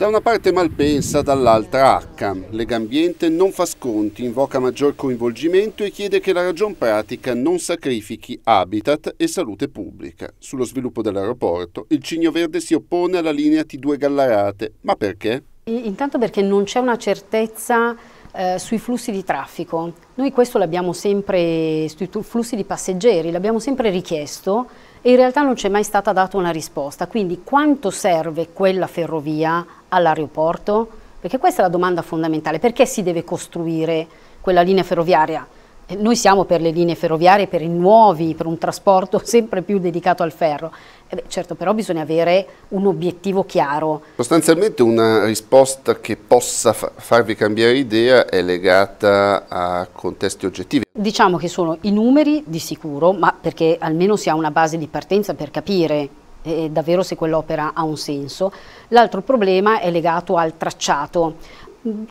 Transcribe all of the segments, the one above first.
Da una parte Malpensa, dall'altra Accam. Legambiente non fa sconti, invoca maggior coinvolgimento e chiede che la ragion pratica non sacrifichi habitat e salute pubblica. Sullo sviluppo dell'aeroporto, il Cigno Verde si oppone alla linea T2 Gallarate. Ma perché? Intanto perché non c'è una certezza eh, sui flussi di traffico. Noi questo l'abbiamo sempre, sui flussi di passeggeri, l'abbiamo sempre richiesto e in realtà non c'è mai stata data una risposta. Quindi quanto serve quella ferrovia all'aeroporto? Perché questa è la domanda fondamentale, perché si deve costruire quella linea ferroviaria? Eh, noi siamo per le linee ferroviarie, per i nuovi, per un trasporto sempre più dedicato al ferro. Eh beh, certo, però bisogna avere un obiettivo chiaro. Sostanzialmente una risposta che possa farvi cambiare idea è legata a contesti oggettivi. Diciamo che sono i numeri di sicuro, ma perché almeno si ha una base di partenza per capire eh, davvero se quell'opera ha un senso. L'altro problema è legato al tracciato.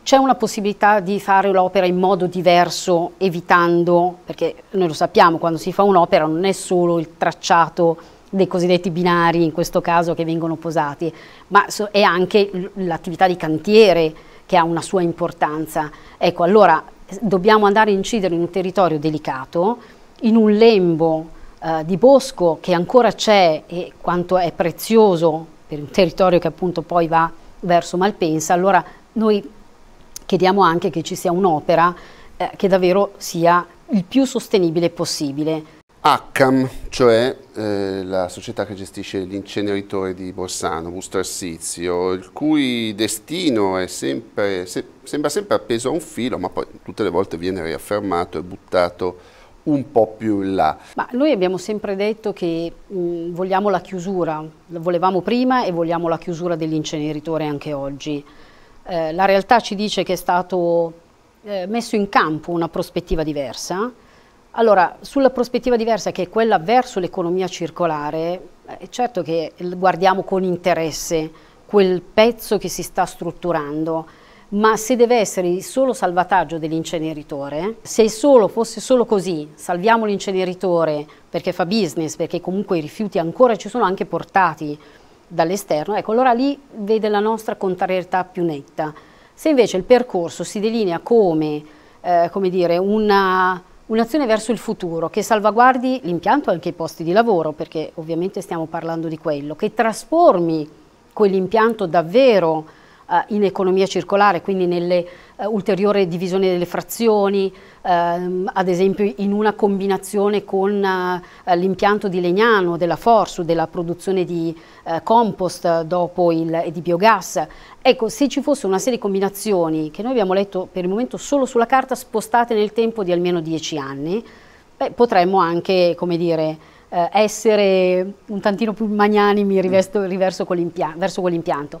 C'è una possibilità di fare l'opera in modo diverso, evitando, perché noi lo sappiamo, quando si fa un'opera non è solo il tracciato dei cosiddetti binari, in questo caso, che vengono posati, ma è anche l'attività di cantiere che ha una sua importanza. Ecco, allora dobbiamo andare a incidere in un territorio delicato, in un lembo eh, di bosco che ancora c'è e quanto è prezioso per un territorio che appunto poi va verso Malpensa, allora noi chiediamo anche che ci sia un'opera eh, che davvero sia il più sostenibile possibile. Accam, cioè eh, la società che gestisce l'inceneritore di Borsano, Busto Arsizio, il cui destino sempre, se, sembra sempre appeso a un filo, ma poi tutte le volte viene riaffermato e buttato un po' più in là. Ma noi abbiamo sempre detto che mh, mm, vogliamo la chiusura, lo volevamo prima e vogliamo la chiusura dell'inceneritore anche oggi. Eh, la realtà ci dice che è stato eh, messo in campo una prospettiva diversa. Allora, sulla prospettiva diversa che è quella verso l'economia circolare, è eh, certo che guardiamo con interesse quel pezzo che si sta strutturando, ma se deve essere il solo salvataggio dell'inceneritore, se solo, fosse solo così, salviamo l'inceneritore perché fa business, perché comunque i rifiuti ancora ci sono anche portati dall'esterno, ecco allora lì vede la nostra contrarietà più netta. Se invece il percorso si delinea come, eh, come dire, una, un'azione verso il futuro che salvaguardi l'impianto e anche i posti di lavoro, perché ovviamente stiamo parlando di quello, che trasformi quell'impianto davvero eh, in economia circolare, quindi nelle eh, ulteriore divisione delle frazioni, ehm, ad esempio in una combinazione con eh, l'impianto di Legnano, della Forsu, della produzione di eh, compost dopo il, di biogas. Ecco, se ci fosse una serie di combinazioni che noi abbiamo letto per il momento solo sulla carta, spostate nel tempo di almeno dieci anni, beh, potremmo anche, come dire, eh, essere un tantino più magnanimi riverso, riverso quell'impianto, verso quell'impianto.